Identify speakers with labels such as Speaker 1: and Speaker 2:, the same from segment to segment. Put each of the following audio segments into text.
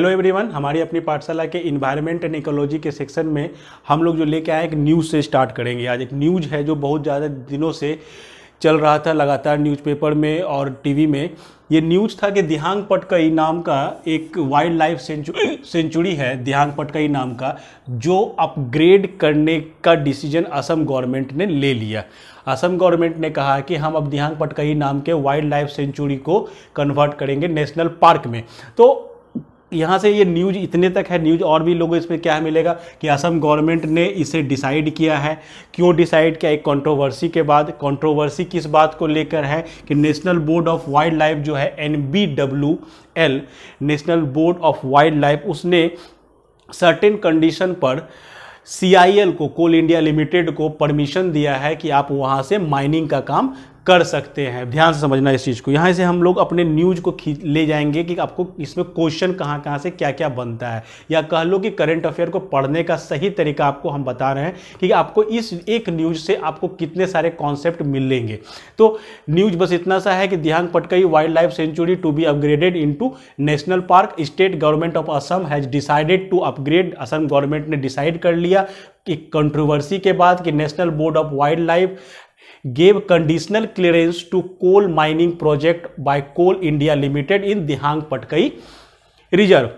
Speaker 1: hello everyone हमारी अपनी पाठशाला के इन्वायरमेंट एंड इकोलॉजी के सेक्शन में हम लोग जो लेके आए एक न्यूज़ से स्टार्ट करेंगे आज एक न्यूज़ है जो बहुत ज़्यादा दिनों से चल रहा था लगातार न्यूज़पेपर में और टीवी में ये न्यूज़ था कि दिहांग पटकई नाम का एक वाइल्ड लाइफ सेंचुरी है दिहांग पटकई नाम का जो अपग्रेड करने का डिसीजन असम गवर्नमेंट ने ले लिया असम गवर्नमेंट ने कहा कि हम अब दिहांग पटकई नाम के वाइल्ड लाइफ सेंचुरी को कन्वर्ट करेंगे नेशनल पार्क में तो यहाँ से ये न्यूज इतने तक है न्यूज और भी लोगों इसमें क्या मिलेगा कि असम गवर्नमेंट ने इसे डिसाइड किया है क्यों डिसाइड किया एक कंट्रोवर्सी के बाद कंट्रोवर्सी किस बात को लेकर है कि national board of wildlife जो है N L national board of wildlife उसने सर्टेन कंडीशन पर सी को कोल इंडिया लिमिटेड को परमिशन दिया है कि आप वहाँ से माइनिंग का काम कर सकते हैं ध्यान से समझना इस चीज़ को यहाँ से हम लोग अपने न्यूज को खींच ले जाएंगे कि आपको इसमें क्वेश्चन कहाँ कहाँ से क्या क्या बनता है या कह लो कि करंट अफेयर को पढ़ने का सही तरीका आपको हम बता रहे हैं कि आपको इस एक न्यूज से आपको कितने सारे कॉन्सेप्ट मिलेंगे तो न्यूज बस इतना सा है कि ध्यान Patkai wildlife sanctuary to be upgraded in national park state government of Assam has decided to upgrade Assam government ने डिसाइड कर लिया कि कंट्रोवर्सी के बाद कि national board of wildlife gave conditional clearance to coal mining project by Coal India Limited in Dehing Patkai reserve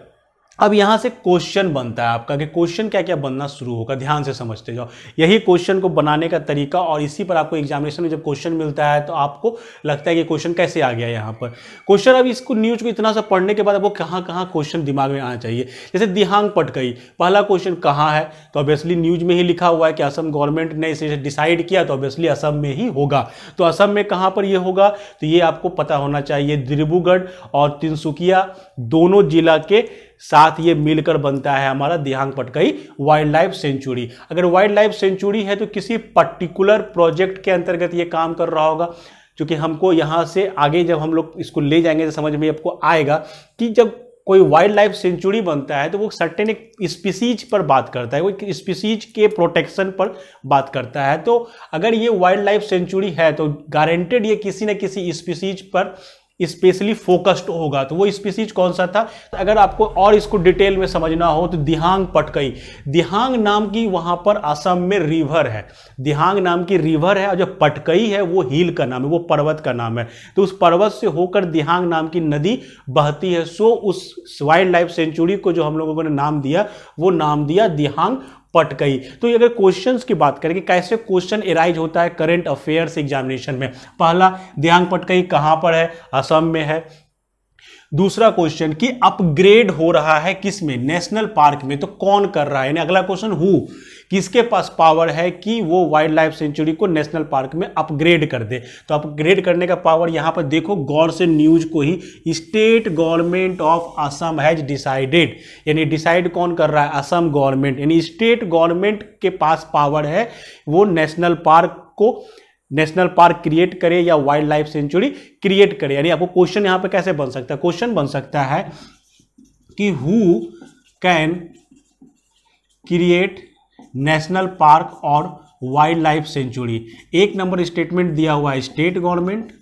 Speaker 1: अब यहाँ से क्वेश्चन बनता है आपका कि क्वेश्चन क्या क्या बनना शुरू होगा ध्यान से समझते जाओ यही क्वेश्चन को बनाने का तरीका और इसी पर आपको एग्जामिनेशन में जब क्वेश्चन मिलता है तो आपको लगता है कि क्वेश्चन कैसे आ गया यहाँ पर क्वेश्चन अब इसको न्यूज को इतना सा पढ़ने के बाद आपको कहाँ कहाँ क्वेश्चन दिमाग में आना चाहिए जैसे दिहांग पटकई पहला क्वेश्चन कहाँ है तो ऑब्वियसली न्यूज में ही लिखा हुआ है कि असम गवर्नमेंट ने इसे डिसाइड किया तो ऑब्वियसली असम में ही होगा तो असम में कहाँ पर यह होगा तो ये आपको पता होना चाहिए द्रिबुगढ़ और तिनसुकिया दोनों जिला के साथ ये मिलकर बनता है हमारा Dehing Patkai wildlife sanctuary अगर वाइल्ड लाइफ सेंचुरी है तो किसी पर्टिकुलर प्रोजेक्ट के अंतर्गत ये काम कर रहा होगा क्योंकि हमको यहाँ से आगे जब हम लोग इसको ले जाएंगे तो समझ में आपको आएगा कि जब कोई वाइल्ड लाइफ सेंचुरी बनता है तो वो सर्टेन एक स्पीसीज पर बात करता है वो स्पीसीज के प्रोटेक्शन पर बात करता है तो अगर ये वाइल्ड लाइफ सेंचुरी है तो गारंटेड ये किसी न किसी स्पीसीज पर स्पेशली फोकस्ड होगा तो वो स्पीसीज कौन सा था अगर आपको और इसको डिटेल में समझना हो तो दिहांग पटकई दिहांग नाम की वहां पर आसाम में रिवर है दिहांग नाम की रिवर है और जो पटकई है वो हिल का नाम है वो पर्वत का नाम है तो उस पर्वत से होकर दिहांग नाम की नदी बहती है सो उस वाइल्ड लाइफ सेंचुरी को जो हम लोगों ने नाम दिया वो नाम दिया दिहांग पट गई तो ये अगर क्वेश्चंस की बात करें कि कैसे क्वेश्चन एराइज होता है करंट अफेयर्स एग्जामिनेशन में पहला देहांग पट गई कहां पर है असम में है दूसरा क्वेश्चन कि अपग्रेड हो रहा है किसमें नेशनल पार्क में तो कौन कर रहा है यानी अगला क्वेश्चन हु किसके पास पावर है कि वो वाइल्ड लाइफ सेंचुरी को नेशनल पार्क में अपग्रेड कर दे तो अपग्रेड करने का पावर यहाँ पर देखो गौर से न्यूज को ही state government of Assam has decided यानी डिसाइड कौन कर रहा है असम गवर्नमेंट यानी स्टेट गवर्नमेंट के पास पावर है वो नेशनल पार्क को नेशनल पार्क क्रिएट करे या वाइल्ड लाइफ सेंचुरी क्रिएट करे यानी आपको क्वेश्चन यहाँ पर कैसे बन सकता है क्वेश्चन बन सकता है कि who can create national park और वाइल्ड लाइफ सेंचुरी एक नंबर स्टेटमेंट दिया हुआ है स्टेट गवर्नमेंट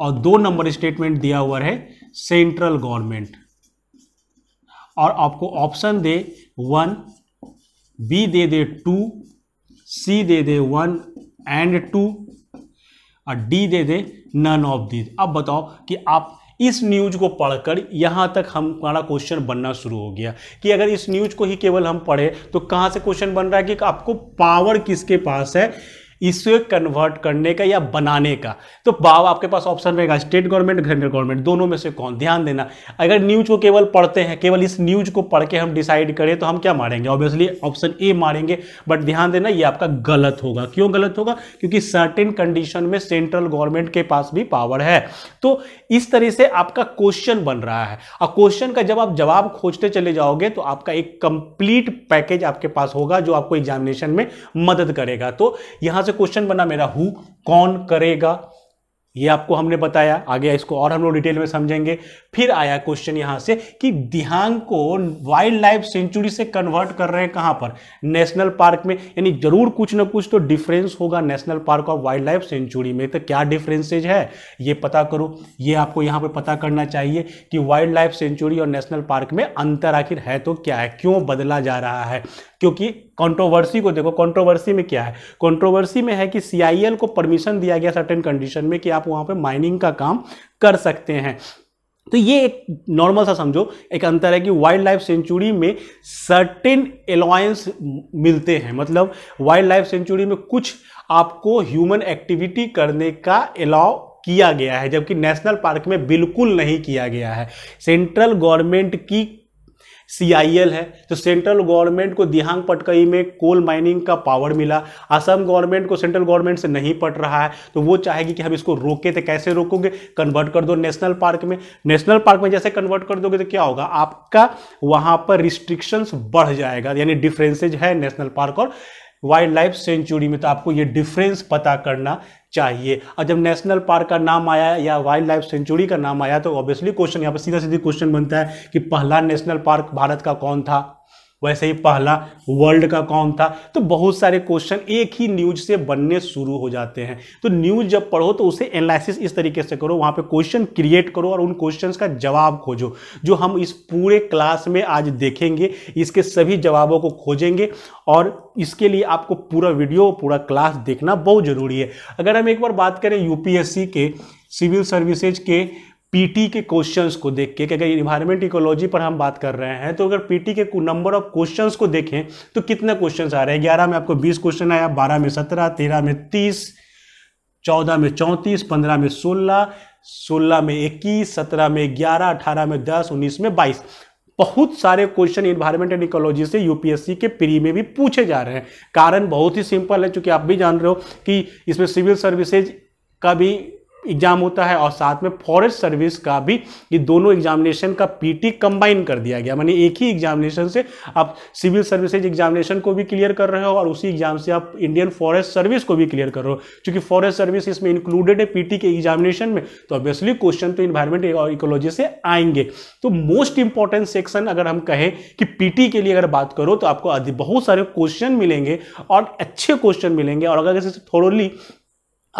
Speaker 1: और दो नंबर स्टेटमेंट दिया हुआ है सेंट्रल गवर्नमेंट और आपको ऑप्शन दे वन बी दे दे टू सी दे दे वन एंड टू और डी दे दे नन ऑफ दीज अब बताओ कि आप इस न्यूज को पढ़कर यहां तक हमारा क्वेश्चन बनना शुरू हो गया कि अगर इस न्यूज को ही केवल हम पढ़े तो कहां से क्वेश्चन बन रहा है कि आपको पावर किसके पास है इसे कन्वर्ट करने का या बनाने का तो बाव आपके पास ऑप्शन रहेगा स्टेट गवर्नमेंट सेंट्रल गवर्नमेंट दोनों में से कौन ध्यान देना अगर न्यूज को केवल पढ़ते हैं केवल इस न्यूज को पढ़ के हम डिसाइड करें तो हम क्या मारेंगे ऑब्वियसली ऑप्शन ए मारेंगे बट ध्यान देना ये आपका गलत होगा क्यों गलत होगा क्योंकि सर्टेन कंडीशन में सेंट्रल गवर्नमेंट के पास भी पावर है तो इस तरह से आपका क्वेश्चन बन रहा है और क्वेश्चन का जब आप जवाब खोजते चले जाओगे तो आपका एक कंप्लीट पैकेज आपके पास होगा जो आपको एग्जामिनेशन में मदद करेगा तो यहां से से क्वेश्चन बना मेरा हु कौन करेगा ये आपको हमने बताया आगे इसको और हम लोग डिटेल में समझेंगे फिर आया क्वेश्चन यहां से कि दिहांग को वाइल्ड लाइफ सेंचुरी से कन्वर्ट कर रहे हैं कहां पर नेशनल पार्क में यानी जरूर कुछ ना कुछ तो डिफरेंस होगा नेशनल पार्क और वाइल्ड लाइफ सेंचुरी में तो क्या डिफरेंसेज है ये पता करो ये आपको यहां पर पता करना चाहिए कि वाइल्ड लाइफ सेंचुरी और नेशनल पार्क में अंतर आखिर है तो क्या है क्यों बदला जा रहा है क्योंकि कंट्रोवर्सी को देखो कंट्रोवर्सी में क्या है कंट्रोवर्सी में है कि सी को परमिशन दिया गया सर्टेन कंडीशन में कि आप वहां पे माइनिंग का काम कर सकते हैं तो ये एक नॉर्मल सा समझो एक अंतर है कि वाइल्ड लाइफ सेंचुरी में सर्टेन एलायंस मिलते हैं मतलब वाइल्ड लाइफ सेंचुरी में कुछ आपको ह्यूमन एक्टिविटी करने का अलाउ किया गया है जबकि नेशनल पार्क में बिल्कुल नहीं किया गया है सेंट्रल गवर्नमेंट की सीआईएल है तो सेंट्रल गवर्नमेंट को दिहांग पटकई में कोल माइनिंग का पावर मिला असम गवर्नमेंट को सेंट्रल गवर्नमेंट से नहीं पट रहा है तो वो चाहेगी कि हम इसको रोके तो कैसे रोकोगे कन्वर्ट कर दो नेशनल पार्क में नेशनल पार्क में जैसे कन्वर्ट कर दोगे तो क्या होगा आपका वहां पर रिस्ट्रिक्शंस बढ़ जाएगा यानी डिफरेंसेज है नेशनल पार्क और वाइल्ड लाइफ सेंचुरी में तो आपको ये डिफरेंस पता करना चाहिए और जब नेशनल पार्क का नाम आया या वाइल्ड लाइफ सेंचुरी का नाम आया तो ऑब्वियसली क्वेश्चन यहाँ पर सीधा सीधी क्वेश्चन बनता है कि पहला नेशनल पार्क भारत का कौन था वैसे ही पहला वर्ल्ड का कौन था तो बहुत सारे क्वेश्चन एक ही न्यूज से बनने शुरू हो जाते हैं तो न्यूज जब पढ़ो तो उसे एनालिसिस इस तरीके से करो वहां पे क्वेश्चन क्रिएट करो और उन क्वेश्चंस का जवाब खोजो जो हम इस पूरे क्लास में आज देखेंगे इसके सभी जवाबों को खोजेंगे और इसके लिए आपको पूरा वीडियो पूरा क्लास देखना बहुत जरूरी है अगर हम एक बार बात करें यूपीएससी के सिविल सर्विसेज के पीटी के क्वेश्चंस को देख के अगर इन्वायरमेंट इकोलॉजी पर हम बात कर रहे हैं तो अगर पीटी के नंबर ऑफ क्वेश्चंस को देखें तो कितने क्वेश्चंस आ रहे हैं ग्यारह में आपको बीस क्वेश्चन आया बारह में सत्रह तेरह में तीस चौदह में चौंतीस पंद्रह में सोलह सोलह में इक्कीस सत्रह में ग्यारह अठारह में दस उन्नीस में बाईस बहुत सारे क्वेश्चन इन्वायरमेंट एंड इकोलॉजी से यूपीएससी के प्री में भी पूछे जा रहे हैं कारण बहुत ही सिंपल है चूंकि आप भी जान रहे हो कि इसमें सिविल सर्विसेज का भी एग्जाम होता है और साथ में फॉरेस्ट सर्विस का भी ये दोनों एग्जामिनेशन का पीटी कंबाइन कर दिया गया मानी एक ही एग्जामिनेशन से आप सिविल सर्विसेज एग्जामिनेशन को भी क्लियर कर रहे हो और उसी एग्जाम से आप इंडियन फॉरेस्ट सर्विस को भी क्लियर कर रहे हो क्योंकि फॉरेस्ट सर्विस इसमें इंक्लूडेड है पीटी के एग्जामिनेशन में तो ऑब्वियसली क्वेश्चन तो इन्वायरमेंट और इकोलॉजी से आएंगे तो मोस्ट इंपॉर्टेंट सेक्शन अगर हम कहें कि पीटी के लिए अगर बात करो तो आपको बहुत सारे क्वेश्चन मिलेंगे और अच्छे क्वेश्चन मिलेंगे और अगर थोड़ोली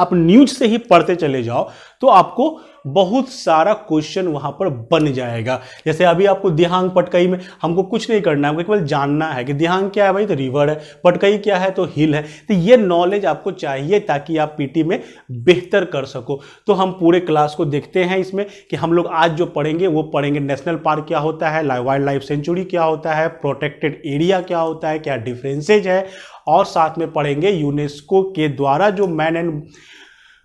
Speaker 1: आप न्यूज से ही पढ़ते चले जाओ तो आपको बहुत सारा क्वेश्चन वहां पर बन जाएगा जैसे अभी आपको दिहांग पटकई में हमको कुछ नहीं करना है हमको केवल जानना है कि दिहांग क्या है भाई तो रिवर है पटकई क्या है तो हिल है तो ये नॉलेज आपको चाहिए ताकि आप पीटी में बेहतर कर सको तो हम पूरे क्लास को देखते हैं इसमें कि हम लोग आज जो पढ़ेंगे वो पढ़ेंगे नेशनल पार्क क्या होता है वाइल्ड लाइफ सेंचुरी क्या होता है प्रोटेक्टेड एरिया क्या होता है क्या डिफरेंसेज है और साथ में पढ़ेंगे यूनेस्को के द्वारा जो मैन एंड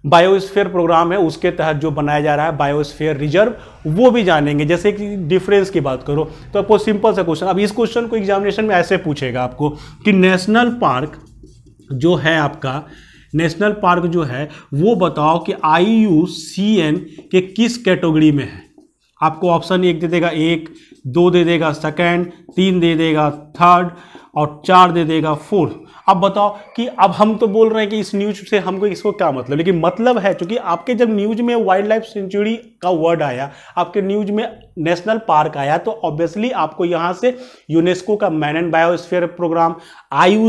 Speaker 1: बायोस्फीयर प्रोग्राम है उसके तहत जो बनाया जा रहा है बायोस्फीयर रिजर्व वो भी जानेंगे जैसे कि डिफरेंस की बात करो तो आपको सिंपल सा क्वेश्चन अब इस क्वेश्चन को एग्जामिनेशन में ऐसे पूछेगा आपको कि नेशनल पार्क जो है आपका नेशनल पार्क जो है वो बताओ कि आई यू सी एन के किस कैटेगरी में है आपको ऑप्शन एक दे देगा एक दो दे देगा सेकेंड तीन दे देगा थर्ड और चार दे देगा फोर अब बताओ कि अब हम तो बोल रहे हैं कि इस न्यूज से हमको इसको क्या मतलब लेकिन मतलब है क्योंकि आपके जब न्यूज में वाइल्ड लाइफ सेंचुरी का वर्ड आया आपके न्यूज में नेशनल पार्क आया तो ऑब्वियसली आपको यहाँ से यूनेस्को का man and biosphere programme I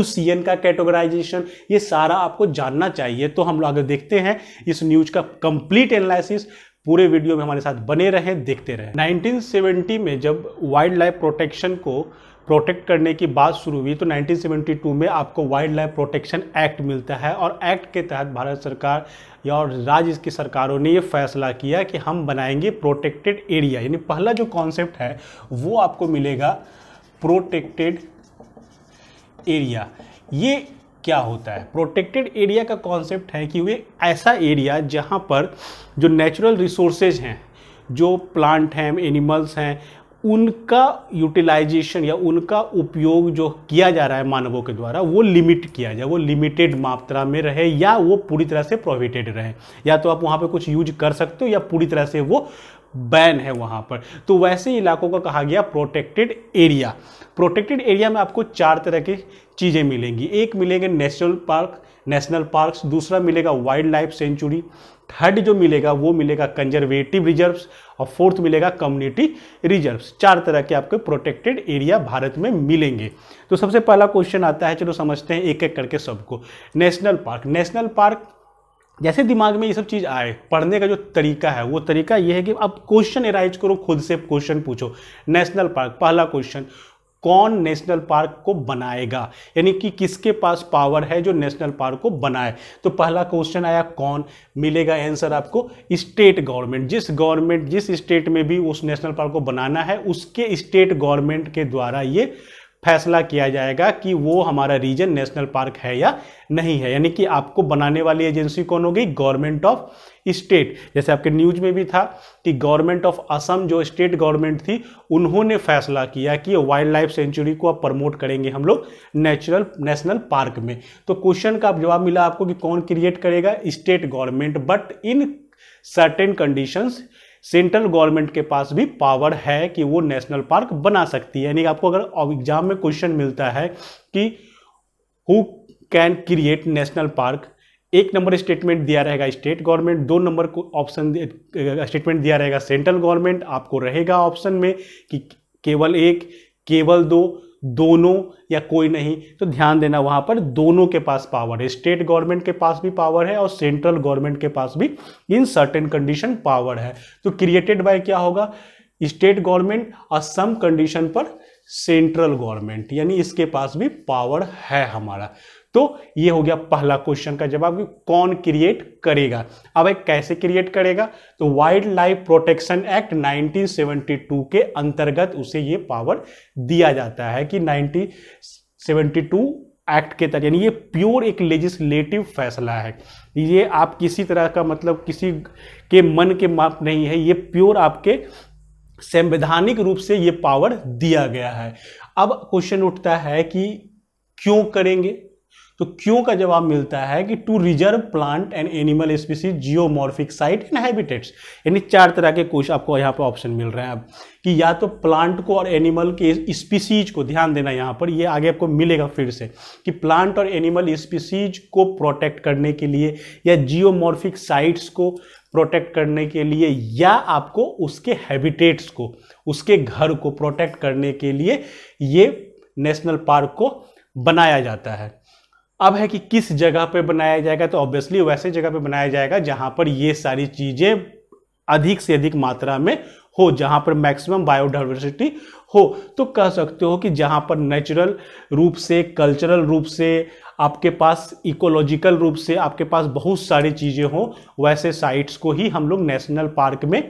Speaker 1: का कैटेगराइजेशन ये सारा आपको जानना चाहिए तो हम लोग अगर देखते हैं इस न्यूज का कंप्लीट एनालिसिस पूरे वीडियो में हमारे साथ बने रहें देखते रहें 1970 में जब वाइल्ड लाइफ प्रोटेक्शन को प्रोटेक्ट करने की बात शुरू हुई तो 1972 में आपको वाइल्ड लाइफ प्रोटेक्शन एक्ट मिलता है और एक्ट के तहत भारत सरकार या और राज्य की सरकारों ने ये फैसला किया कि हम बनाएंगे प्रोटेक्टेड एरिया यानी पहला जो कॉन्सेप्ट है वो आपको मिलेगा प्रोटेक्टेड एरिया ये क्या होता है प्रोटेक्टेड एरिया का कॉन्सेप्ट है कि वे ऐसा एरिया जहाँ पर जो नेचुरल रिसोर्सेज हैं जो प्लांट हैं एनिमल्स हैं उनका यूटिलाइजेशन या उनका उपयोग जो किया जा रहा है मानवों के द्वारा वो लिमिट किया जाए वो लिमिटेड मात्रा में रहे या वो पूरी तरह से प्रोहिबिटेड रहे या तो आप वहाँ पे कुछ यूज कर सकते हो या पूरी तरह से वो बैन है वहाँ पर तो वैसे इलाकों का कहा गया प्रोटेक्टेड एरिया प्रोटेक्टेड एरिया में आपको चार तरह की चीज़ें मिलेंगी एक मिलेंगे नेशनल पार्क नेशनल पार्क्स दूसरा मिलेगा वाइल्ड लाइफ सेंचुरी थर्ड जो मिलेगा वो मिलेगा कंजर्वेटिव रिजर्व्स और फोर्थ मिलेगा कम्युनिटी रिजर्व्स चार तरह के आपके प्रोटेक्टेड एरिया भारत में मिलेंगे तो सबसे पहला क्वेश्चन आता है चलो समझते हैं एक एक करके सबको नेशनल पार्क नेशनल पार्क जैसे दिमाग में ये सब चीज़ आए पढ़ने का जो तरीका है वो तरीका ये है कि आप क्वेश्चन एराइज करो खुद से क्वेश्चन पूछो नेशनल पार्क पहला क्वेश्चन कौन नेशनल पार्क को बनाएगा यानी कि किसके पास पावर है जो नेशनल पार्क को बनाए तो पहला क्वेश्चन आया कौन मिलेगा आंसर आपको स्टेट गवर्नमेंट जिस गवर्नमेंट जिस स्टेट में भी उस नेशनल पार्क को बनाना है उसके स्टेट गवर्नमेंट के द्वारा ये फैसला किया जाएगा कि वो हमारा रीजन नेशनल पार्क है या नहीं है यानी कि आपको बनाने वाली एजेंसी कौन हो गई गवर्नमेंट ऑफ स्टेट जैसे आपके न्यूज में भी था कि गवर्नमेंट ऑफ असम जो स्टेट गवर्नमेंट थी उन्होंने फैसला किया कि वाइल्ड लाइफ सेंचुरी को आप प्रमोट करेंगे हम लोग नेचुरल नेशनल पार्क में तो क्वेश्चन का जवाब मिला आपको कि कौन क्रिएट करेगा state government but in certain conditions central government के पास भी पावर है कि वो नेशनल पार्क बना सकती है यानी आपको अगर एग्जाम में क्वेश्चन मिलता है कि who can create national park एक नंबर स्टेटमेंट दिया रहेगा स्टेट गवर्नमेंट दो नंबर को ऑप्शन स्टेटमेंट दिया रहेगा सेंट्रल गवर्नमेंट आपको रहेगा ऑप्शन में कि केवल एक केवल दो दोनों या कोई नहीं तो ध्यान देना वहां पर दोनों के पास पावर है स्टेट गवर्नमेंट के पास भी पावर है और सेंट्रल गवर्नमेंट के पास भी इन सर्टेन कंडीशन पावर है तो क्रिएटेड बाय क्या होगा स्टेट गवर्नमेंट और सम कंडीशन पर सेंट्रल गवर्नमेंट यानी इसके पास भी पावर है हमारा तो ये हो गया पहला क्वेश्चन का जवाब कि कौन क्रिएट करेगा अब एक कैसे क्रिएट करेगा तो वाइल्ड लाइफ प्रोटेक्शन एक्ट 1972 के अंतर्गत उसे ये पावर दिया जाता है कि 1972 एक्ट के तहत यानी ये प्योर एक लेजिस्लेटिव फैसला है ये आप किसी तरह का मतलब किसी के मन के माप नहीं है ये प्योर आपके संवैधानिक रूप से ये पावर दिया गया है अब क्वेश्चन उठता है कि क्यों करेंगे तो क्यों का जवाब मिलता है कि to reserve plant and animal species geomorphic site and habitats यानी चार तरह के क्वेश्चन आपको यहाँ पर ऑप्शन मिल रहे हैं अब कि या तो प्लांट को और एनिमल के स्पीसीज को ध्यान देना यहाँ पर ये यह आगे आपको मिलेगा फिर से कि प्लांट और एनिमल स्पीसीज को प्रोटेक्ट करने के लिए या जियोमॉर्फिक साइट्स को प्रोटेक्ट करने के लिए या आपको उसके हैबिटेट्स को उसके घर को प्रोटेक्ट करने के लिए ये नेशनल पार्क को बनाया जाता है अब है कि किस जगह पर बनाया जाएगा तो ऑब्वियसली वैसे जगह पर बनाया जाएगा जहां पर ये सारी चीजें अधिक से अधिक मात्रा में हो जहां पर मैक्सिमम बायोडाइवर्सिटी हो तो कह सकते हो कि जहां पर नेचुरल रूप से कल्चरल रूप से आपके पास इकोलॉजिकल रूप से आपके पास बहुत सारी चीज़ें हों वैसे साइट्स को ही हम लोग नेशनल पार्क में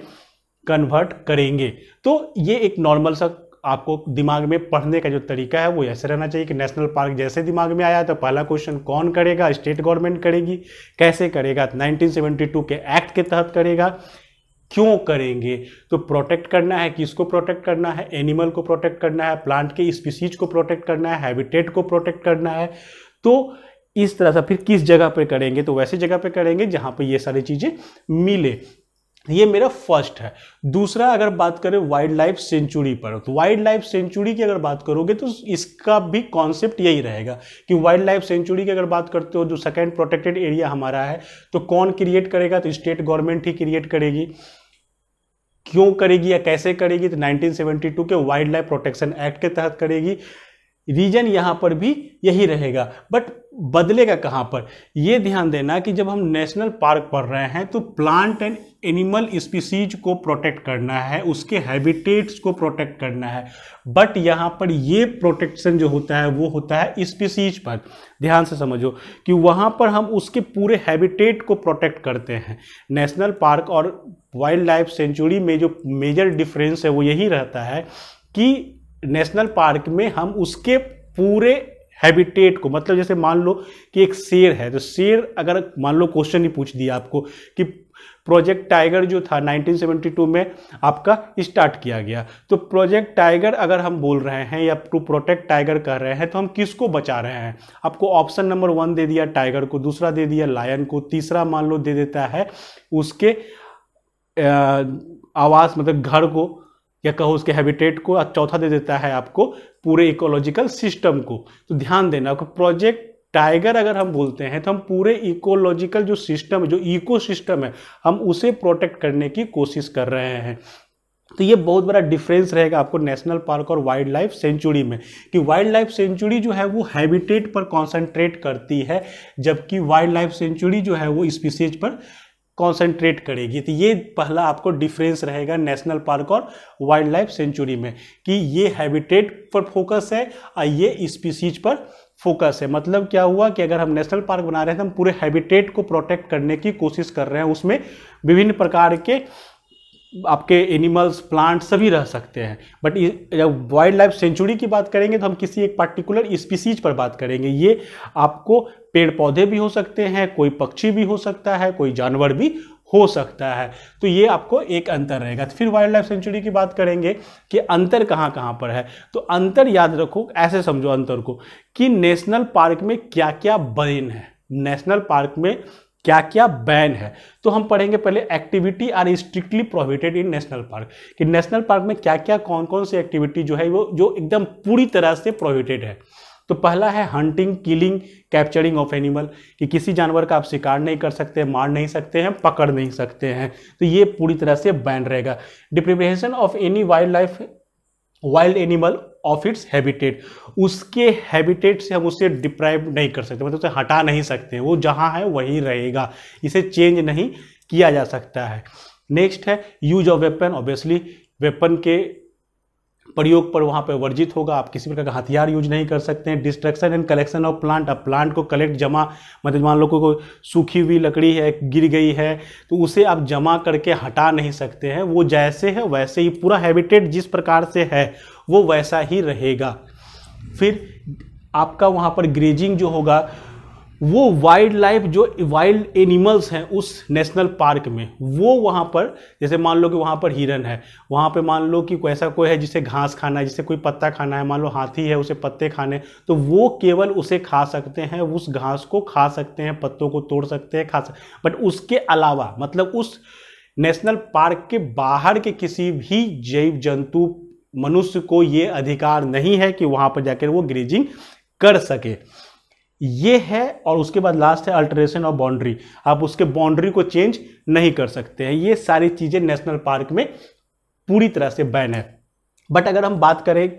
Speaker 1: कन्वर्ट करेंगे तो ये एक नॉर्मल सा आपको दिमाग में पढ़ने का जो तरीका है वो ऐसे रहना चाहिए कि नेशनल पार्क जैसे दिमाग में आया तो पहला क्वेश्चन कौन करेगा स्टेट गवर्नमेंट करेगी कैसे करेगा 1972 के एक्ट के तहत करेगा क्यों करेंगे तो प्रोटेक्ट करना है किसको प्रोटेक्ट करना है एनिमल को प्रोटेक्ट करना है प्लांट के स्पीसीज को प्रोटेक्ट करना है हैबिटेट को प्रोटेक्ट करना है तो इस तरह से फिर किस जगह पर करेंगे तो वैसे जगह पर करेंगे जहाँ पर ये सारी चीज़ें मिले ये मेरा फर्स्ट है दूसरा अगर बात करें वाइल्ड लाइफ सेंचुरी पर तो वाइल्ड लाइफ सेंचुरी की अगर बात करोगे तो इसका भी कॉन्सेप्ट यही रहेगा कि वाइल्ड लाइफ सेंचुरी की अगर बात करते हो जो सेकेंड प्रोटेक्टेड एरिया हमारा है तो कौन क्रिएट करेगा तो स्टेट गवर्नमेंट ही क्रिएट करेगी क्यों करेगी या कैसे करेगी तो 1972 के वाइल्ड लाइफ प्रोटेक्शन एक्ट के तहत करेगी रीजन यहाँ पर भी यही रहेगा बट बदलेगा कहाँ पर यह ध्यान देना कि जब हम नेशनल पार्क पढ़ रहे हैं तो प्लांट एंड एनिमल स्पीसीज को प्रोटेक्ट करना है उसके हैबिटेट्स को प्रोटेक्ट करना है बट यहाँ पर ये प्रोटेक्शन जो होता है वो होता है स्पीसीज पर ध्यान से समझो कि वहाँ पर हम उसके पूरे हैबिटेट को प्रोटेक्ट करते हैं नेशनल पार्क और वाइल्ड लाइफ सेंचुरी में जो मेजर डिफरेंस है वो यही रहता है कि नेशनल पार्क में हम उसके पूरे हैबिटेट को मतलब जैसे मान लो कि एक शेर है तो शेर अगर मान लो क्वेश्चन ही पूछ दिया आपको कि प्रोजेक्ट टाइगर जो था 1972 में आपका स्टार्ट किया गया तो प्रोजेक्ट टाइगर अगर हम बोल रहे हैं या टू प्रोटेक्ट टाइगर कह रहे हैं तो हम किसको बचा रहे हैं आपको ऑप्शन नंबर वन दे दिया टाइगर को दूसरा दे दिया लायन को तीसरा मान लो दे देता है उसके आवास मतलब घर को या कहो उसके हैबिटेट को चौथा दे देता है आपको पूरे इकोलॉजिकल सिस्टम को तो ध्यान देना प्रोजेक्ट टाइगर अगर हम बोलते हैं तो हम पूरे इकोलॉजिकल जो सिस्टम जो इको सिस्टम है हम उसे प्रोटेक्ट करने की कोशिश कर रहे हैं तो ये बहुत बड़ा डिफरेंस रहेगा आपको नेशनल पार्क और वाइल्ड लाइफ सेंचुरी में कि वाइल्ड लाइफ सेंचुरी जो है वो हैबिटेट पर कॉन्सेंट्रेट करती है जबकि वाइल्ड लाइफ सेंचुरी जो है वो स्पीसीज पर कॉन्सेंट्रेट करेगी तो ये पहला आपको डिफरेंस रहेगा नेशनल पार्क और वाइल्ड लाइफ सेंचुरी में कि ये हैबिटेट पर फोकस है और ये स्पीसीज पर फोकस है मतलब क्या हुआ कि अगर हम नेशनल पार्क बना रहे हैं तो हम पूरे हैबिटेट को प्रोटेक्ट करने की कोशिश कर रहे हैं उसमें विभिन्न प्रकार के आपके एनिमल्स प्लांट्स सभी रह सकते हैं बट जब वाइल्ड लाइफ सेंचुरी की बात करेंगे तो हम किसी एक पार्टिकुलर स्पीसीज पर बात करेंगे ये आपको पेड़ पौधे भी हो सकते हैं कोई पक्षी भी हो सकता है कोई जानवर भी हो सकता है तो ये आपको एक अंतर रहेगा तो फिर वाइल्ड लाइफ सेंचुरी की बात करेंगे कि अंतर कहाँ कहाँ पर है तो अंतर याद रखो ऐसे समझो अंतर को कि नेशनल पार्क में क्या क्या बरेन है नेशनल पार्क में क्या क्या बैन है तो हम पढ़ेंगे पहले activity are strictly prohibited in national park कि नेशनल पार्क में क्या क्या कौन कौन सी एक्टिविटी जो है वो जो एकदम पूरी तरह से प्रोहिबिटेड है तो पहला है hunting killing capturing of animal कि किसी जानवर का आप शिकार नहीं कर सकते मार नहीं सकते हैं पकड़ नहीं सकते हैं तो ये पूरी तरह से बैन रहेगा deprivation of any wildlife wild animal of its habitat उसके हैबिटेट से हम उसे डिप्राइव नहीं कर सकते मतलब उसे हटा नहीं सकते वो जहाँ है वहीं रहेगा इसे चेंज नहीं किया जा सकता है नेक्स्ट है use of weapon obviously weapon के प्रयोग पर वहाँ पर वर्जित होगा आप किसी प्रकार का हथियार यूज नहीं कर सकते हैं destruction and collection of plant अब प्लांट को कलेक्ट जमा मतलब मान लो को सूखी हुई लकड़ी है गिर गई है तो उसे आप जमा करके हटा नहीं सकते हैं वो जैसे है वैसे ही पूरा हैबिटेट जिस प्रकार से है वो वैसा ही रहेगा फिर आपका वहाँ पर ग्रेजिंग जो होगा वो वाइल्ड लाइफ जो वाइल्ड एनिमल्स हैं उस नेशनल पार्क में वो वहाँ पर जैसे मान लो कि वहाँ पर हिरन है वहाँ पे मान लो कि कोई ऐसा कोई है जिसे घास खाना है जिसे कोई पत्ता खाना है मान लो हाथी है उसे पत्ते खाने तो वो केवल उसे खा सकते हैं उस घास को खा सकते हैं पत्तों को तोड़ सकते हैं खा सकते बट उसके अलावा मतलब उस नेशनल पार्क के बाहर के किसी भी जैव जंतु मनुष्य को ये अधिकार नहीं है कि वहां पर जाकर वो ग्रेजिंग कर सके ये है और उसके बाद लास्ट है अल्टरेशन ऑफ बाउंड्री आप उसके बाउंड्री को चेंज नहीं कर सकते हैं ये सारी चीज़ें नेशनल पार्क में पूरी तरह से बैन है बट अगर हम बात करें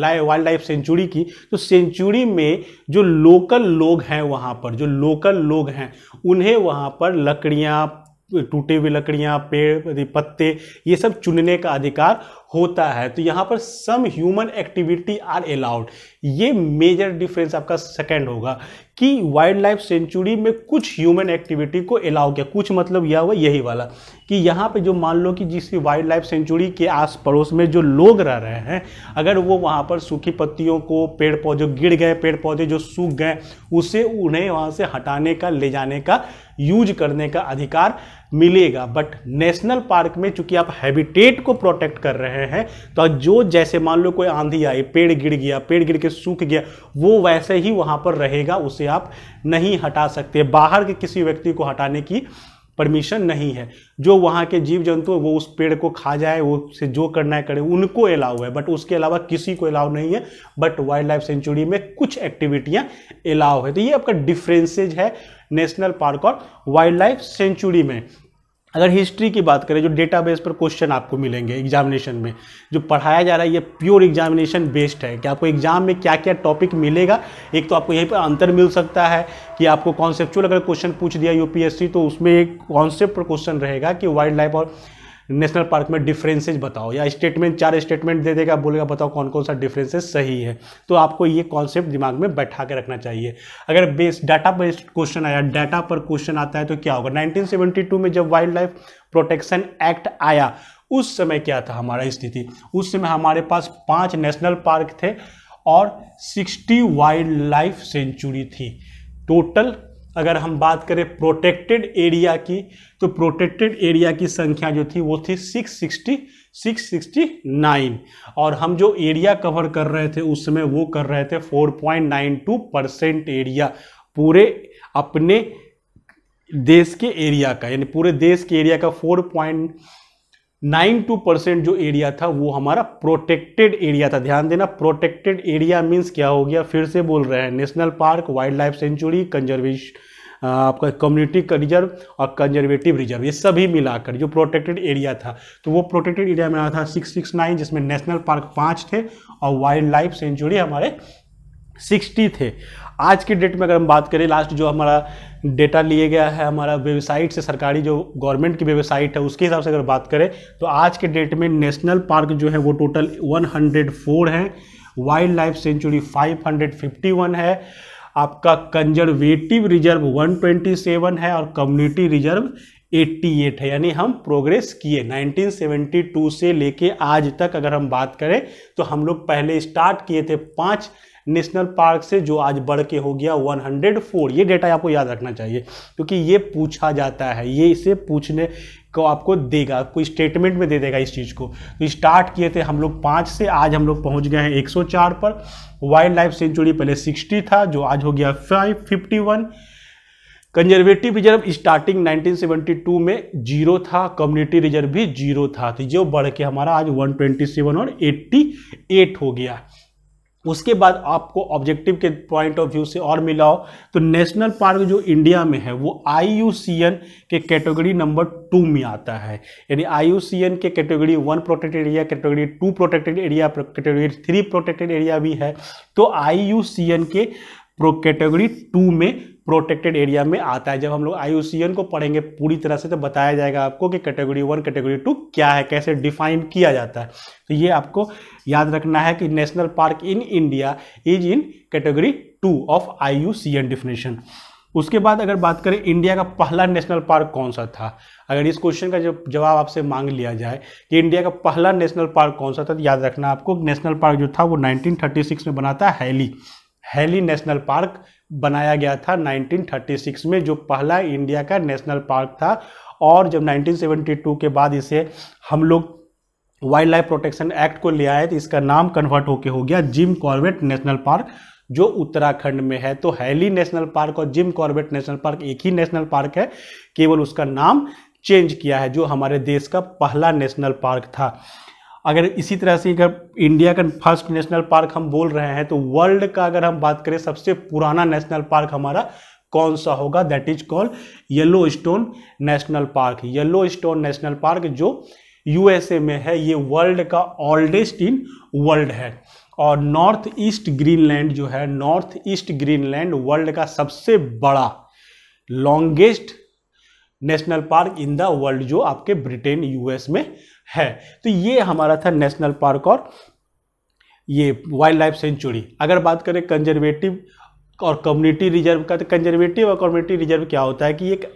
Speaker 1: लाइव वाइल्ड लाइफ सेंचुरी की तो सेंचुरी में जो लोकल लोग हैं वहाँ पर जो लोकल लोग हैं उन्हें वहाँ पर लकड़ियाँ टूटे हुए लकड़ियाँ पेड़ पत्ते ये सब चुनने का अधिकार होता है तो यहाँ पर some human activity are allowed ये मेजर डिफरेंस आपका सेकेंड होगा कि वाइल्ड लाइफ सेंचुरी में कुछ ह्यूमन एक्टिविटी को अलाउ किया कुछ मतलब यह हुआ यही वाला कि यहाँ पे जो मान लो कि जिस वाइल्ड लाइफ सेंचुरी के आस पड़ोस में जो लोग रह रहे हैं अगर वो वहाँ पर सूखी पत्तियों को पेड़ पौधे गिर गए पेड़ पौधे जो सूख गए उसे उन्हें वहाँ से हटाने का ले जाने का यूज करने का अधिकार मिलेगा बट नेशनल पार्क में चूंकि आप हैबिटेट को प्रोटेक्ट कर रहे हैं तो जो जैसे मान लो कोई आंधी आई पेड़ गिर गया पेड़ गिर के सूख गया वो वैसे ही वहाँ पर रहेगा उसे आप नहीं हटा सकते बाहर के किसी व्यक्ति को हटाने की परमिशन नहीं है जो वहाँ के जीव जंतु वो उस पेड़ को खा जाए वो से जो करना है करे उनको अलाउ है बट उसके अलावा किसी को अलाउ नहीं है बट वाइल्ड लाइफ सेंचुरी में कुछ एक्टिविटियाँ अलाउ है तो ये आपका डिफरेंसेज है नेशनल पार्क और वाइल्ड लाइफ सेंचुरी में अगर हिस्ट्री की बात करें जो डेटाबेस पर क्वेश्चन आपको मिलेंगे एग्जामिनेशन में जो पढ़ाया जा रहा है ये प्योर एग्जामिनेशन बेस्ड है कि आपको एग्जाम में क्या क्या टॉपिक मिलेगा एक तो आपको यहीं पर अंतर मिल सकता है कि आपको कॉन्सेप्चुअल अगर क्वेश्चन पूछ दिया यूपीएससी तो उसमें एक कॉन्सेप्ट पर क्वेश्चन रहेगा कि वाइल्ड लाइफ और नेशनल पार्क में डिफरेंसेज बताओ या स्टेटमेंट चार स्टेटमेंट दे देगा बोलेगा बताओ कौन कौन सा डिफरेंसेज सही है तो आपको ये कॉन्सेप्ट दिमाग में बैठा के रखना चाहिए अगर बेस डाटा बेस्ड क्वेश्चन आया डाटा पर क्वेश्चन आता है तो क्या होगा 1972 में जब वाइल्ड लाइफ प्रोटेक्शन एक्ट आया उस समय क्या था हमारा स्थिति उस समय हमारे पास पाँच नेशनल पार्क थे और सिक्सटी वाइल्ड लाइफ सेंचुरी थी टोटल अगर हम बात करें प्रोटेक्टेड एरिया की तो प्रोटेक्टेड एरिया की संख्या जो थी वो थी 660 669 और हम जो एरिया कवर कर रहे थे उस समय वो कर रहे थे 4.92 परसेंट एरिया पूरे अपने देश के एरिया का यानी पूरे देश के एरिया का 92 परसेंट जो एरिया था वो हमारा प्रोटेक्टेड एरिया था ध्यान देना प्रोटेक्टेड एरिया मीन्स क्या हो गया फिर से बोल रहे हैं national park wildlife sanctuary conservation आपका कम्युनिटी रिजर्व और कंजर्वेटिव रिजर्व ये सभी मिलाकर जो प्रोटेक्टेड एरिया था तो वो प्रोटेक्टेड एरिया में आया था 669 जिसमें नेशनल पार्क पाँच थे और वाइल्ड लाइफ सेंचुरी हमारे 60 थे आज के डेट में अगर हम बात करें लास्ट जो हमारा डेटा लिए गया है हमारा वेबसाइट से सरकारी जो गवर्नमेंट की वेबसाइट है उसके हिसाब से अगर बात करें तो आज के डेट में नेशनल पार्क जो है वो टोटल 104 हैं वाइल्ड लाइफ सेंचुरी 551 है आपका कंजर्वेटिव रिजर्व 127 है और कम्युनिटी रिजर्व 88 है यानी हम प्रोग्रेस किए 1972 से लेके आज तक अगर हम बात करें तो हम लोग पहले स्टार्ट किए थे पाँच नेशनल पार्क से जो आज बढ़ के हो गया 104 ये डेटा आपको याद रखना चाहिए क्योंकि ये पूछा जाता है ये इसे पूछने को आपको देगा कोई स्टेटमेंट में दे देगा इस चीज़ को तो स्टार्ट किए थे हम लोग पाँच से आज हम लोग पहुँच गए हैं 104 पर वाइल्ड लाइफ सेंचुरी पहले 60 था जो आज हो गया five fifty conservative reserve starting 1972 में जीरो था कम्युनिटी रिजर्व भी जीरो था तो जो बढ़ के हमारा आज 127 और 88 हो गया उसके बाद आपको ऑब्जेक्टिव के पॉइंट ऑफ व्यू से और मिलाओ तो नेशनल पार्क जो इंडिया में है वो आई के कैटेगरी नंबर टू में आता है यानी आई के category one protected area category two protected area category three protected area भी है तो आई के प्रो कैटेगरी टू में प्रोटेक्टेड एरिया में आता है जब हम लोग आई को पढ़ेंगे पूरी तरह से तो बताया जाएगा आपको कि कैटेगरी वन कैटेगरी टू क्या है कैसे डिफाइन किया जाता है तो ये आपको याद रखना है कि national park in India is in category two of I U C N definition उसके बाद अगर बात करें इंडिया का पहला नेशनल पार्क कौन सा था अगर इस क्वेश्चन का जब जवाब आपसे मांग लिया जाए कि इंडिया का पहला नेशनल पार्क कौन सा था तो याद रखना आपको नेशनल पार्क जो था वो 1936 में बना था हैली हैली नेशनल पार्क बनाया गया था 1936 में जो पहला इंडिया का नेशनल पार्क था और जब 1972 के बाद इसे हम लोग वाइल्ड लाइफ प्रोटेक्शन एक्ट को ले आए तो इसका नाम कन्वर्ट होके हो गया जिम कॉर्बेट नेशनल पार्क जो उत्तराखंड में है तो हैली नेशनल पार्क और जिम कॉर्बेट नेशनल पार्क एक ही नेशनल पार्क है केवल उसका नाम चेंज किया है जो हमारे देश का पहला नेशनल पार्क था अगर इसी तरह से अगर इंडिया का फर्स्ट नेशनल पार्क हम बोल रहे हैं तो वर्ल्ड का अगर हम बात करें सबसे पुराना नेशनल पार्क हमारा कौन सा होगा that is called Yellowstone national park Yellowstone national park जो यूएसए में है ये वर्ल्ड का ओल्डेस्ट इन वर्ल्ड है और नॉर्थ ईस्ट ग्रीनलैंड जो है नॉर्थ ईस्ट ग्रीनलैंड वर्ल्ड का सबसे बड़ा longest national park in the world जो आपके ब्रिटेन यूएस में है तो ये हमारा था नेशनल पार्क और ये वाइल्ड लाइफ सेंचुरी अगर बात करें कंजर्वेटिव और कम्युनिटी रिजर्व का तो कंजर्वेटिव और कम्युनिटी रिजर्व क्या होता है कि एक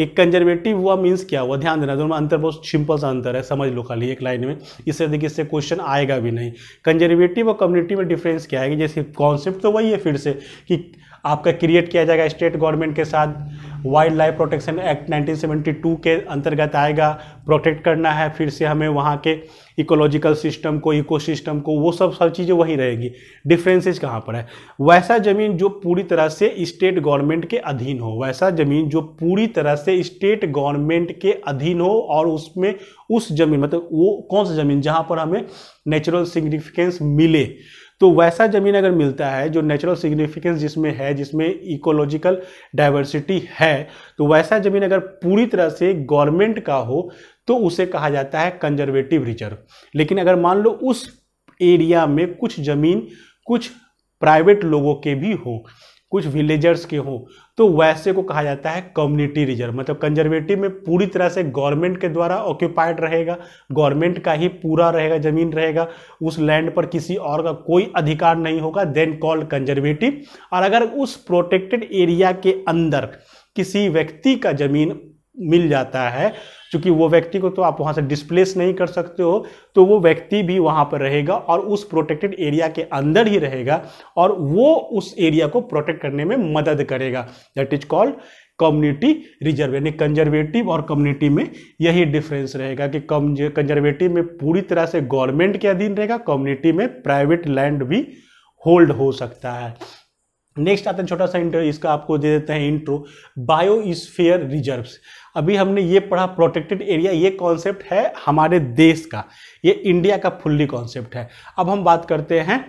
Speaker 1: एक कंजर्वेटिव हुआ मीन्स क्या हुआ ध्यान देना दोनों अंतर बहुत सिंपल सा अंतर है समझ लो खाली एक लाइन में इससे देखिए इससे क्वेश्चन आएगा भी नहीं कंजर्वेटिव और कम्युनिटी में डिफरेंस क्या है कि जैसे कॉन्सेप्ट तो वही है फिर से कि आपका क्रिएट किया जाएगा स्टेट गवर्नमेंट के साथ वाइल्ड लाइफ प्रोटेक्शन एक्ट 1972 के अंतर्गत आएगा प्रोटेक्ट करना है फिर से हमें वहाँ के इकोलॉजिकल सिस्टम को इकोसिस्टम को वो सब सब चीज़ें वही रहेगी डिफरेंसेस कहाँ पर है वैसा ज़मीन जो पूरी तरह से स्टेट गवर्नमेंट के अधीन हो वैसा ज़मीन जो पूरी तरह से स्टेट गवर्नमेंट के अधीन हो और उसमें उस ज़मीन मतलब वो कौन सा ज़मीन जहाँ पर हमें नेचुरल सिग्निफिकेंस मिले तो वैसा ज़मीन अगर मिलता है जो नेचुरल सिग्निफिकेंस जिसमें है जिसमें इकोलॉजिकल डाइवर्सिटी है तो वैसा ज़मीन अगर पूरी तरह से गवर्नमेंट का हो तो उसे कहा जाता है कंजर्वेटिव रिजर्व लेकिन अगर मान लो उस एरिया में कुछ ज़मीन कुछ प्राइवेट लोगों के भी हो कुछ विलेजर्स के हों तो वैसे को कहा जाता है कम्युनिटी रिजर्व मतलब कंजर्वेटिव में पूरी तरह से गवर्नमेंट के द्वारा ऑक्यूपाइड रहेगा गवर्नमेंट का ही पूरा रहेगा जमीन रहेगा उस लैंड पर किसी और का कोई अधिकार नहीं होगा देन कॉल्ड कंजर्वेटिव और अगर उस प्रोटेक्टेड एरिया के अंदर किसी व्यक्ति का जमीन मिल जाता है क्योंकि वो व्यक्ति को तो आप वहाँ से डिस्प्लेस नहीं कर सकते हो तो वो व्यक्ति भी वहाँ पर रहेगा और उस प्रोटेक्टेड एरिया के अंदर ही रहेगा और वो उस एरिया को प्रोटेक्ट करने में मदद करेगा that is called community reserve यानी कंजर्वेटिव और कम्युनिटी में यही डिफरेंस रहेगा कि कंजर्वेटिव में पूरी तरह से गवर्नमेंट के अधीन रहेगा कम्युनिटी में प्राइवेट लैंड भी होल्ड हो सकता है नेक्स्ट आता है छोटा सा इंटर इसका आपको दे देते हैं इंट्रो बायोस्फेयर रिजर्व्स अभी हमने ये पढ़ा प्रोटेक्टेड एरिया ये कॉन्सेप्ट है हमारे देश का ये इंडिया का फुल्ली कॉन्सेप्ट है अब हम बात करते हैं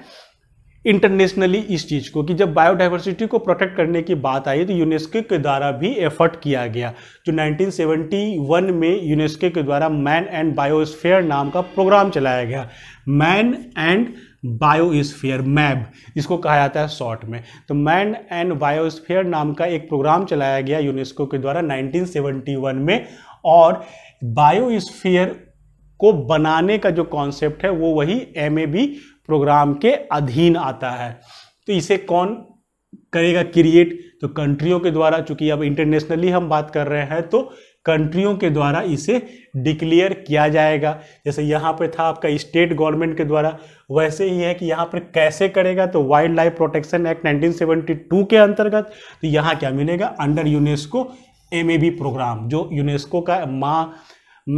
Speaker 1: इंटरनेशनली इस चीज़ को कि जब बायोडाइवर्सिटी को प्रोटेक्ट करने की बात आई तो यूनेस्को के द्वारा भी एफर्ट किया गया जो 1971 में यूनेस्को के द्वारा मैन एंड बायोस्फेयर नाम का प्रोग्राम चलाया गया मैन एंड बायोस्फीयर मैब इसको कहा जाता है शॉर्ट में तो मैन एंड बायोस्फीयर नाम का एक प्रोग्राम चलाया गया यूनेस्को के द्वारा 1971 में और बायोस्फीयर को बनाने का जो कॉन्सेप्ट है वो वही एम प्रोग्राम के अधीन आता है तो इसे कौन करेगा क्रिएट तो कंट्रियों के द्वारा चूंकि अब इंटरनेशनली हम बात कर रहे हैं तो कंट्रियों के द्वारा इसे डिक्लेयर किया जाएगा जैसे यहाँ पर था आपका स्टेट गवर्नमेंट के द्वारा वैसे ही है कि यहाँ पर कैसे करेगा तो वाइल्ड लाइफ प्रोटेक्शन एक्ट 1972 के अंतर्गत तो यहाँ क्या मिलेगा अंडर यूनेस्को एम प्रोग्राम जो यूनेस्को का माँ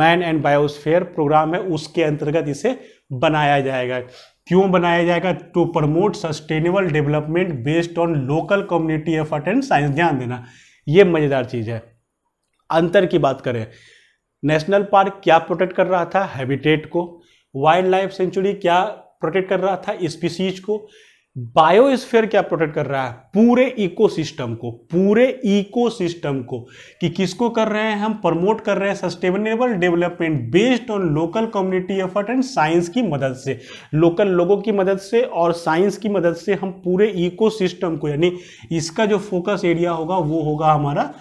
Speaker 1: मैन एंड बायोस्फेयर प्रोग्राम है उसके अंतर्गत इसे बनाया जाएगा क्यों बनाया जाएगा to promote sustainable development based on local community effort and science ध्यान देना ये मज़ेदार चीज़ है अंतर की बात करें नेशनल पार्क क्या प्रोटेक्ट कर रहा था हैबिटेट को वाइल्ड लाइफ सेंचुरी क्या प्रोटेक्ट कर रहा था स्पीसीज को बायोस्फेयर क्या प्रोटेक्ट कर रहा है पूरे इकोसिस्टम को पूरे इकोसिस्टम को कि किसको कर रहे हैं हम प्रमोट कर रहे हैं sustainable development based on local community effort and science की मदद से लोकल लोगों की मदद से और साइंस की मदद से हम पूरे इकोसिस्टम को यानी इसका जो फोकस एरिया होगा वो होगा हमारा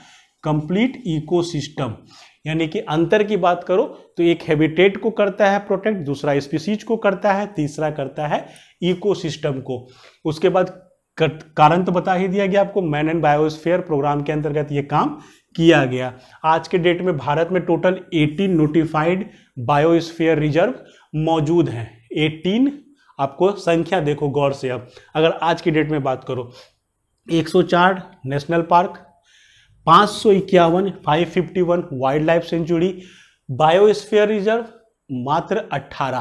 Speaker 1: कंप्लीट इकोसिस्टम यानी कि अंतर की बात करो तो एक हैबिटेट को करता है प्रोटेक्ट दूसरा स्पीसीज को करता है तीसरा करता है इकोसिस्टम को उसके बाद कारण तो बता ही दिया गया आपको मैन एंड बायोस्फेयर प्रोग्राम के अंतर्गत ये काम किया गया आज के डेट में भारत में टोटल 18 नोटिफाइड बायोस्फेयर रिजर्व मौजूद हैं 18 आपको संख्या देखो गौर से अब अगर आज की डेट में बात करो 104 नेशनल पार्क पाँच सौ इक्यावन five fifty one wildlife sanctuary biosphere reserve मात्र 18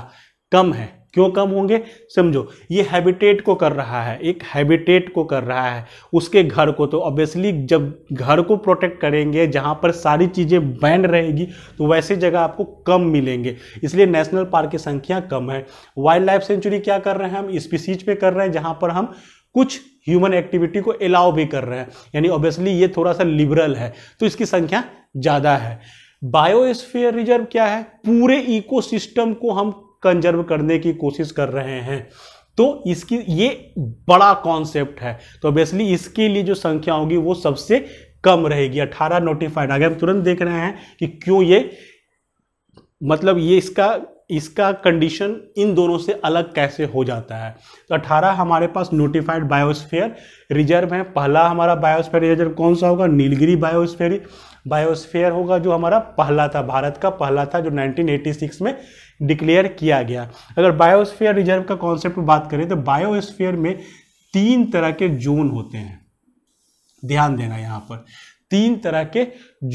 Speaker 1: कम है क्यों कम होंगे समझो ये हैबिटेट को कर रहा है एक हैबिटेट को कर रहा है उसके घर को तो ऑब्वियसली जब घर को प्रोटेक्ट करेंगे जहाँ पर सारी चीज़ें बैंड रहेगी तो वैसे जगह आपको कम मिलेंगे इसलिए नेशनल पार्क की संख्या कम है वाइल्ड लाइफ सेंचुरी क्या कर रहे हैं हम स्पीसीज पे कर रहे हैं जहाँ पर हम कुछ ह्यूमन एक्टिविटी को अलाउ भी कर रहे हैं यानी ऑब्वियसली ये थोड़ा सा लिबरल है तो इसकी संख्या ज़्यादा है बायोस्फीयर रिजर्व क्या है पूरे इकोसिस्टम को हम कंजर्व करने की कोशिश कर रहे हैं तो इसकी ये बड़ा कॉन्सेप्ट है तो ऑब्वियसली इसके लिए जो संख्या होगी वो सबसे कम रहेगी 18 नोटिफाइड आगे हम तुरंत देख रहे हैं कि क्यों ये मतलब ये इसका इसका कंडीशन इन दोनों से अलग कैसे हो जाता है तो 18 हमारे पास नोटिफाइड बायोस्फीयर रिजर्व है पहला हमारा बायोस्फीयर रिजर्व कौन सा होगा नीलगिरी बायोस्फीयर बायोस्फीयर होगा जो हमारा पहला था भारत का पहला था जो 1986 में डिक्लेयर किया गया अगर बायोस्फीयर रिजर्व का कॉन्सेप्ट बात करें तो बायोस्फीयर में तीन तरह के जोन होते हैं ध्यान देना यहाँ पर तीन तरह के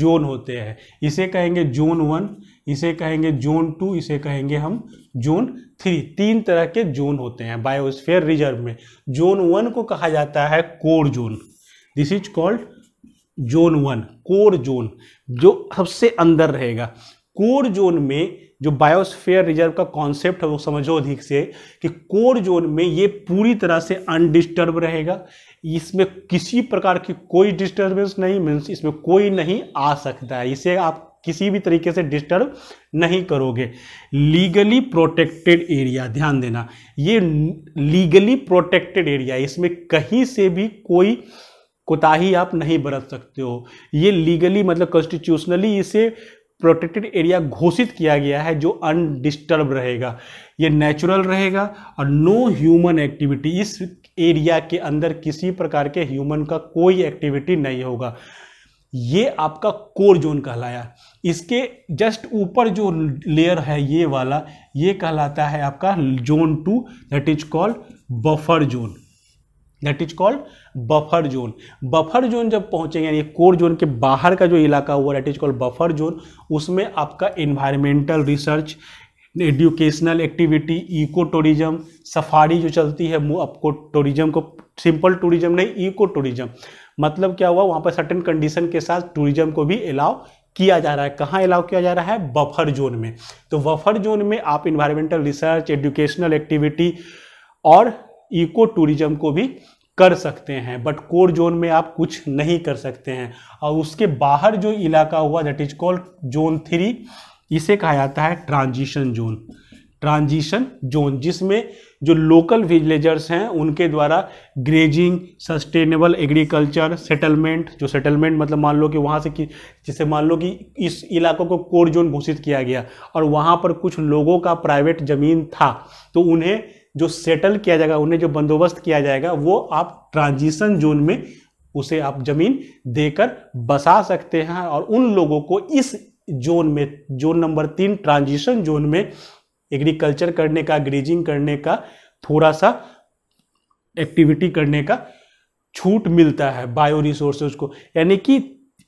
Speaker 1: जोन होते हैं इसे कहेंगे जोन वन इसे कहेंगे जोन टू इसे कहेंगे हम जोन थ्री तीन तरह के जोन होते हैं बायोस्फेयर रिजर्व में जोन वन को कहा जाता है core zone this is called zone one core zone जो सबसे अंदर रहेगा कोर जोन में जो बायोस्फेयर रिजर्व का कॉन्सेप्ट है वो समझो अधिक से कि कोर जोन में ये पूरी तरह से अनडिस्टर्ब रहेगा इसमें किसी प्रकार की कोई डिस्टर्बेंस नहीं मीन्स इसमें कोई नहीं आ सकता है इसे आप किसी भी तरीके से डिस्टर्ब नहीं करोगे लीगली प्रोटेक्टेड एरिया ध्यान देना ये लीगली प्रोटेक्टेड एरिया इसमें कहीं से भी कोई कोताही आप नहीं बरत सकते हो ये लीगली मतलब कॉन्स्टिट्यूशनली इसे प्रोटेक्टेड एरिया घोषित किया गया है जो अनडिस्टर्ब रहेगा ये नेचुरल रहेगा और नो ह्यूमन एक्टिविटी इस एरिया के अंदर किसी प्रकार के ह्यूमन का कोई एक्टिविटी नहीं होगा ये आपका कोर जोन कहलाया इसके जस्ट ऊपर जो लेयर है ये वाला ये कहलाता है आपका zone two that is called buffer zone that is called buffer zone buffer zone जब पहुंचेंगे यानी कोर जोन के बाहर का जो इलाका हुआ that is called buffer zone उसमें आपका environmental research educational activity ecotourism safari जो चलती है वो आपको टूरिज्म को सिंपल टूरिज्म नहीं इको टूरिज्म मतलब क्या हुआ वहाँ पर सर्टेन कंडीशन के साथ टूरिज्म को भी अलाउ किया जा रहा है कहाँ अलाउ किया जा रहा है बफर जोन में तो बफर जोन में आप इन्वायरमेंटल रिसर्च एडुकेशनल एक्टिविटी और इको टूरिज्म को भी कर सकते हैं बट कोर जोन में आप कुछ नहीं कर सकते हैं और उसके बाहर जो इलाका हुआ that is called zone three इसे कहा जाता है ट्रांजिशन जोन ट्रांजिशन जोन जिसमें जो लोकल विलेजर्स हैं उनके द्वारा ग्रेजिंग सस्टेनेबल एग्रीकल्चर सेटलमेंट जो सेटलमेंट मतलब मान लो कि वहाँ से कि जैसे मान लो कि इस इलाकों को कोर जोन घोषित किया गया और वहाँ पर कुछ लोगों का प्राइवेट ज़मीन था तो उन्हें जो सेटल किया जाएगा उन्हें जो बंदोबस्त किया जाएगा वो आप ट्रांजिशन जोन में उसे आप जमीन देकर बसा सकते हैं और उन लोगों को इस जोन में जोन नंबर तीन ट्रांजिशन जोन में एग्रीकल्चर करने का ग्रेजिंग करने का थोड़ा सा एक्टिविटी करने का छूट मिलता है बायो रिसोर्सेज को यानी कि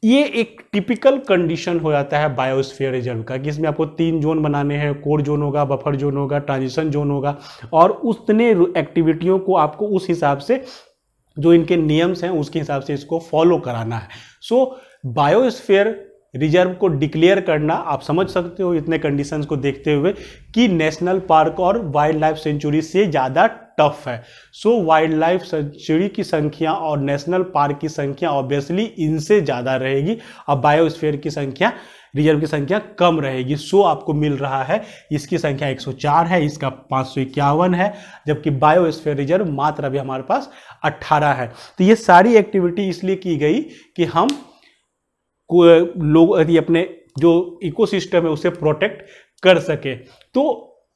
Speaker 1: ये एक टिपिकल कंडीशन हो जाता है बायोस्फीयर रिजर्व का कि इसमें आपको तीन जोन बनाने हैं कोर जोन होगा बफर जोन होगा ट्रांजिशन जोन होगा और उतने एक्टिविटियों को आपको उस हिसाब से जो इनके नियम्स हैं उसके हिसाब से इसको फॉलो कराना है सो so, बायोस्फीयर रिजर्व को डिक्लेयर करना आप समझ सकते हो इतने कंडीशंस को देखते हुए कि नेशनल पार्क और वाइल्ड लाइफ सेंचुरी से ज़्यादा टफ है सो वाइल्ड लाइफ सेंचुरी की संख्या और नेशनल पार्क की संख्या ऑब्वियसली इनसे ज़्यादा रहेगी और बायोस्फेयर की संख्या रिजर्व की संख्या कम रहेगी सो आपको मिल रहा है इसकी संख्या 104 है इसका पाँच है जबकि बायोस्फेयर रिजर्व मात्र अभी हमारे पास 18 है तो ये सारी एक्टिविटी इसलिए की गई कि हम लोग यदि अपने जो इकोसिस्टम है उसे प्रोटेक्ट कर सके तो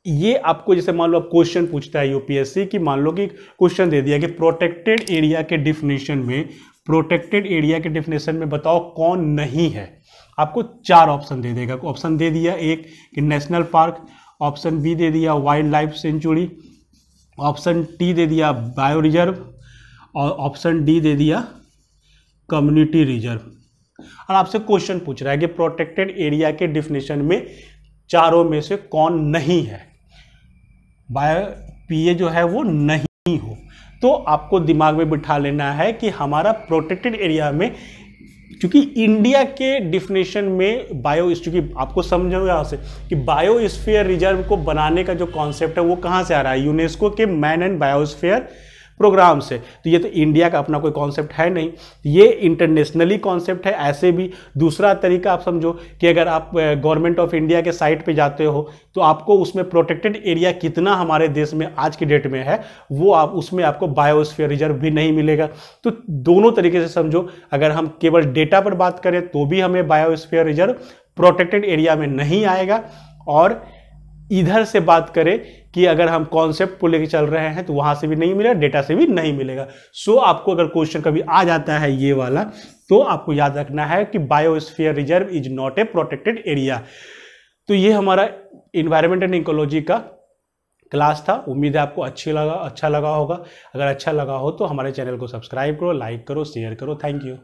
Speaker 1: ये आपको जैसे मान लो आप क्वेश्चन पूछता है यूपीएससी की मान लो कि क्वेश्चन दे दिया कि प्रोटेक्टेड एरिया के डिफिनेशन में प्रोटेक्टेड एरिया के डिफिनेशन में बताओ कौन नहीं है आपको चार ऑप्शन दे देगा ऑप्शन दे दिया एक कि नेशनल पार्क ऑप्शन बी दे दिया wildlife sanctuary option T दे दिया बायो रिजर्व और ऑप्शन डी दे दिया कम्युनिटी रिजर्व और आपसे क्वेश्चन पूछ रहा है कि प्रोटेक्टेड एरिया के डिफिनेशन में चारों में से कौन नहीं है बायो पीए जो है वो नहीं हो तो आपको दिमाग में बिठा लेना है कि हमारा प्रोटेक्टेड एरिया में क्योंकि इंडिया के डिफिनेशन में बायो क्योंकि आपको समझो यहाँ से कि बायोस्फीयर रिजर्व को बनाने का जो कॉन्सेप्ट है वो कहाँ से आ रहा है यूनेस्को के मैन एंड बायोस्फीयर प्रोग्राम से तो ये तो इंडिया का अपना कोई कॉन्सेप्ट है नहीं ये इंटरनेशनली कॉन्सेप्ट है ऐसे भी दूसरा तरीका आप समझो कि अगर आप गवर्नमेंट ऑफ इंडिया के साइट पे जाते हो तो आपको उसमें प्रोटेक्टेड एरिया कितना हमारे देश में आज की डेट में है वो आप उसमें आपको बायोस्फीयर रिजर्व भी नहीं मिलेगा तो दोनों तरीके से समझो अगर हम केवल डेटा पर बात करें तो भी हमें बायोस्फीयर रिजर्व प्रोटेक्टेड एरिया में नहीं आएगा और इधर से बात करें कि अगर हम कॉन्सेप्ट को लेकर चल रहे हैं तो वहां से भी नहीं मिलेगा डेटा से भी नहीं मिलेगा सो so, आपको अगर क्वेश्चन कभी आ जाता है ये वाला तो आपको याद रखना है कि biosphere reserve is not a protected area तो ये हमारा इन्वायरमेंट एंड इकोलॉजी का क्लास था उम्मीद है आपको अच्छी लगा अच्छा लगा होगा अगर अच्छा लगा हो तो हमारे चैनल को सब्सक्राइब करो लाइक करो शेयर करो थैंक यू